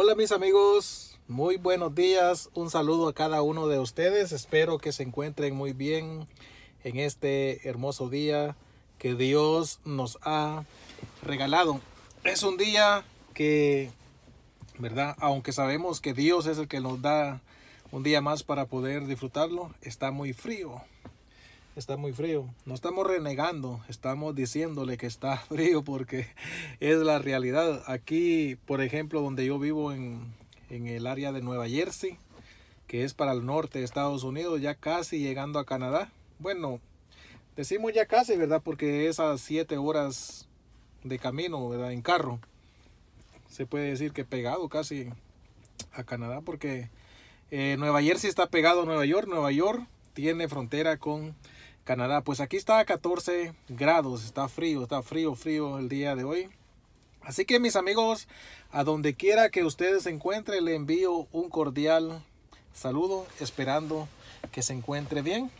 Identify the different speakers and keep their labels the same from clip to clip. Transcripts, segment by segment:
Speaker 1: Hola mis amigos, muy buenos días, un saludo a cada uno de ustedes, espero que se encuentren muy bien en este hermoso día que Dios nos ha regalado. Es un día que, ¿verdad? Aunque sabemos que Dios es el que nos da un día más para poder disfrutarlo, está muy frío, está muy frío. No estamos renegando, estamos diciéndole que está frío porque es la realidad. Aquí, por ejemplo, donde yo vivo en, el área de Nueva Jersey, que es para el norte de Estados Unidos, ya casi llegando a Canadá. Bueno, decimos ya casi, ¿verdad? Porque es a siete horas de camino, ¿verdad? En carro. Se puede decir que pegado casi a Canadá porque eh, Nueva Jersey está pegado a Nueva York. Nueva York tiene frontera con Canadá. Pues aquí está a 14 grados, está frío, está frío, frío el día de hoy. Así que mis amigos, a donde quiera que ustedes se encuentren, le envío un cordial saludo, esperando que se encuentre bien.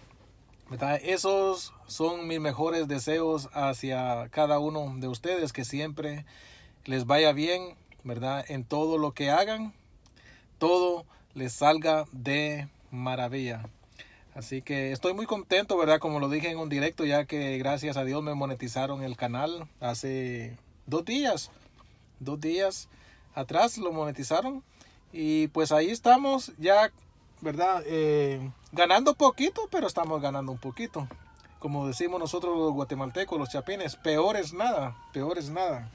Speaker 1: Esos son mis mejores deseos hacia cada uno de ustedes, que siempre les vaya bien, ¿verdad? En todo lo que hagan, todo les salga de maravilla. Así que estoy muy contento, ¿verdad? Como lo dije en un directo, ya que gracias a Dios me monetizaron el canal hace dos días. Dos días atrás lo monetizaron. Y pues ahí estamos ya, ¿verdad? Eh, ganando poquito, pero estamos ganando un poquito. Como decimos nosotros los guatemaltecos, los chapines, peor es nada, peor es nada.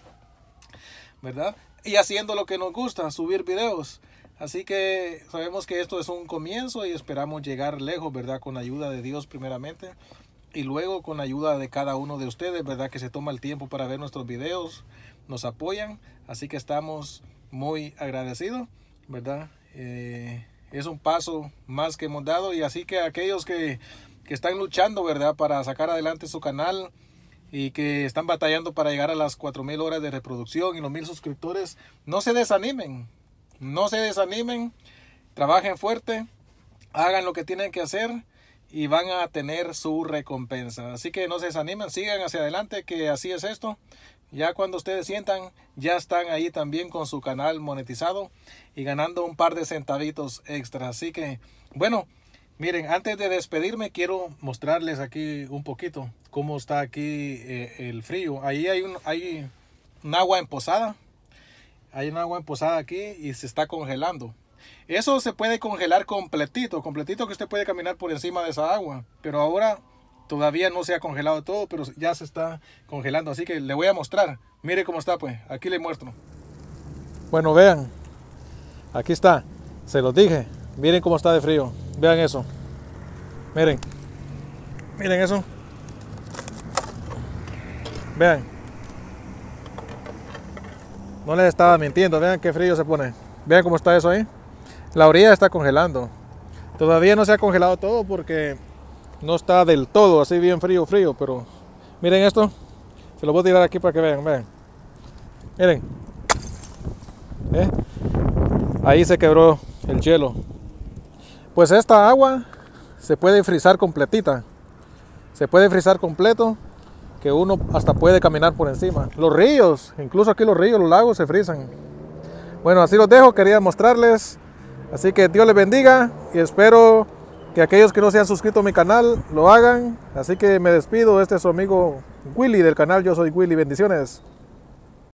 Speaker 1: ¿Verdad? Y haciendo lo que nos gusta, subir videos. Así que sabemos que esto es un comienzo y esperamos llegar lejos, ¿verdad? Con ayuda de Dios primeramente y luego con ayuda de cada uno de ustedes, ¿verdad? Que se toma el tiempo para ver nuestros videos, nos apoyan, así que estamos muy agradecidos, ¿verdad? Eh, es un paso más que hemos dado y así que aquellos que, que están luchando, ¿verdad? Para sacar adelante su canal y que están batallando para llegar a las 4.000 horas de reproducción y los 1.000 suscriptores, no se desanimen, no se desanimen, trabajen fuerte, hagan lo que tienen que hacer y van a tener su recompensa. Así que no se desanimen, sigan hacia adelante, que así es esto. Ya cuando ustedes sientan, ya están ahí también con su canal monetizado y ganando un par de centavitos extra. Así que, bueno, miren, antes de despedirme, quiero mostrarles aquí un poquito cómo está aquí eh, el frío. Ahí hay un, hay un agua en posada hay un agua posada aquí y se está congelando. Eso se puede congelar completito, completito que usted puede caminar por encima de esa agua. Pero ahora todavía no se ha congelado todo, pero ya se está congelando. Así que le voy a mostrar. Mire cómo está, pues. Aquí le muestro. Bueno, vean. Aquí está. Se los dije. Miren cómo está de frío. Vean eso. Miren. Miren eso. Vean. No les estaba mintiendo, vean qué frío se pone. Vean cómo está eso ahí. La orilla está congelando. Todavía no se ha congelado todo porque no está del todo así bien frío, frío. Pero miren esto. Se lo voy a tirar aquí para que vean, vean. Miren. ¿Eh? Ahí se quebró el hielo. Pues esta agua se puede frizar completita. Se puede frizar completo que uno hasta puede caminar por encima. Los ríos, incluso aquí los ríos, los lagos se frizan. Bueno, así los dejo, quería mostrarles. Así que Dios les bendiga y espero que aquellos que no se han suscrito a mi canal lo hagan. Así que me despido, este es su amigo Willy del canal, yo soy Willy, bendiciones.